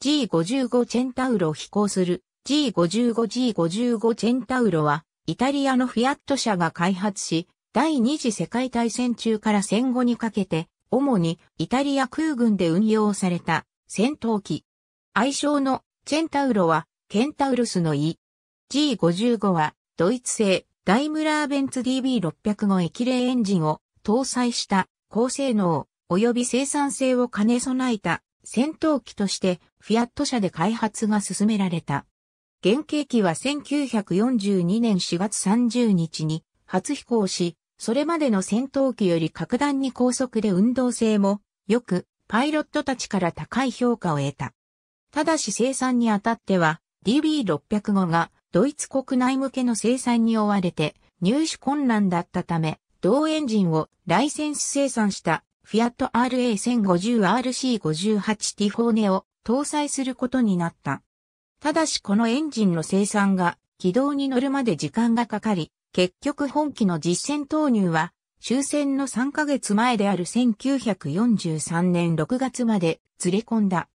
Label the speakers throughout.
Speaker 1: G55 チェンタウロを飛行する G55G55 チェンタウロはイタリアのフィアット社が開発し第二次世界大戦中から戦後にかけて主にイタリア空軍で運用された戦闘機。愛称のチェンタウロはケンタウルスの E。G55 はドイツ製ダイムラーベンツ DB605 液冷エンジンを搭載した高性能及び生産性を兼ね備えた戦闘機としてフィアット社で開発が進められた。原型機は1942年4月30日に初飛行し、それまでの戦闘機より格段に高速で運動性もよくパイロットたちから高い評価を得た。ただし生産にあたっては DB605 がドイツ国内向けの生産に追われて入手困難だったため、同エンジンをライセンス生産したフィアット RA1050RC58 t 4ネを搭載することになった。ただしこのエンジンの生産が軌道に乗るまで時間がかかり、結局本機の実戦投入は終戦の3ヶ月前である1943年6月までずれ込んだ。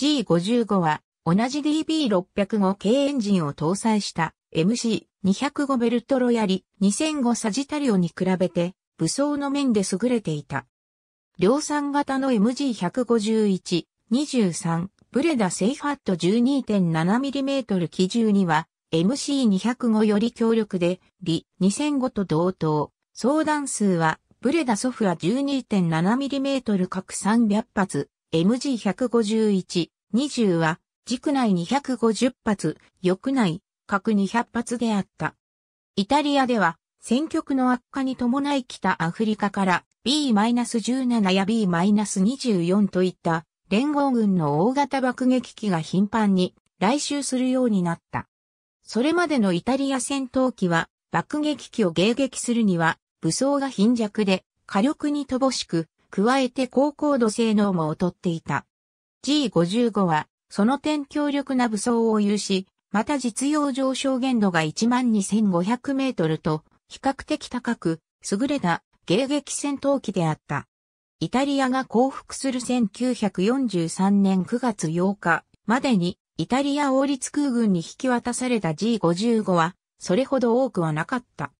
Speaker 1: G55 は同じ DB605 系エンジンを搭載した MC205 ベルトロやり2005サジタリオに比べて武装の面で優れていた。量産型の MG151、23、ブレダセ製ハット 12.7mm 基銃には、MC205 より強力で、リ2005と同等。相談数は、ブレダソフラ 12.7mm 各300発、MG151、20は、軸内250発、翼内、各200発であった。イタリアでは、戦局の悪化に伴い北アフリカから B-17 や B-24 といった連合軍の大型爆撃機が頻繁に来襲するようになった。それまでのイタリア戦闘機は爆撃機を迎撃するには武装が貧弱で火力に乏しく、加えて高高度性能も劣っていた。G55 はその点強力な武装を有し、また実用上昇限度が12,500メートルと比較的高く、優れた迎撃戦闘機であった。イタリアが降伏する1943年9月8日までにイタリア王立空軍に引き渡された G55 はそれほど多くはなかった。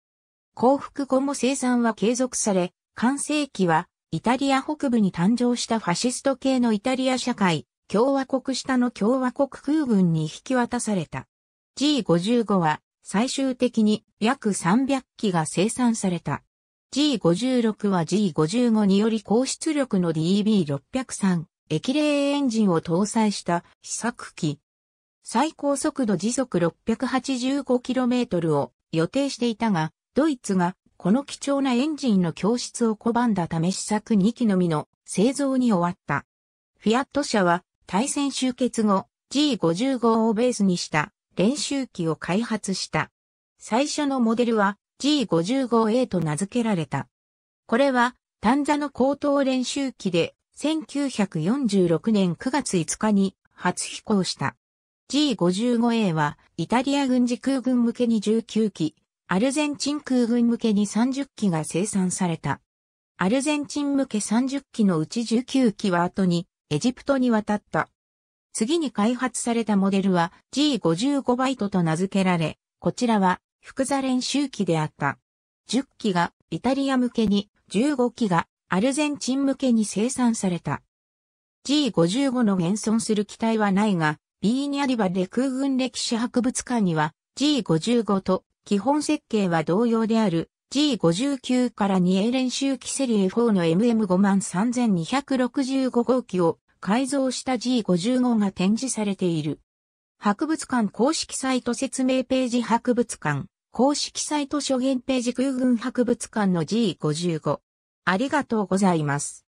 Speaker 1: 降伏後も生産は継続され、完成期はイタリア北部に誕生したファシスト系のイタリア社会、共和国下の共和国空軍に引き渡された。G55 は最終的に約300機が生産された。G56 は G55 により高出力の DB603 液冷エンジンを搭載した試作機。最高速度時速 685km を予定していたが、ドイツがこの貴重なエンジンの供出を拒んだため試作2機のみの製造に終わった。フィアット社は対戦終結後 G55 をベースにした練習機を開発した。最初のモデルは G55A と名付けられた。これは、タンザの高等練習機で、1946年9月5日に初飛行した。G55A は、イタリア軍事空軍向けに19機、アルゼンチン空軍向けに30機が生産された。アルゼンチン向け30機のうち19機は後にエジプトに渡った。次に開発されたモデルは G55 バイトと名付けられ、こちらは複座練習機であった。10機がイタリア向けに、15機がアルゼンチン向けに生産された。G55 の現存する機体はないが、ビーニャリバで空軍歴史博物館には G55 と基本設計は同様である G59 から 2A 練習機セリエ4の MM53265 号機を改造した G55 が展示されている。博物館公式サイト説明ページ博物館公式サイト初限ページ空軍博物館の G55。ありがとうございます。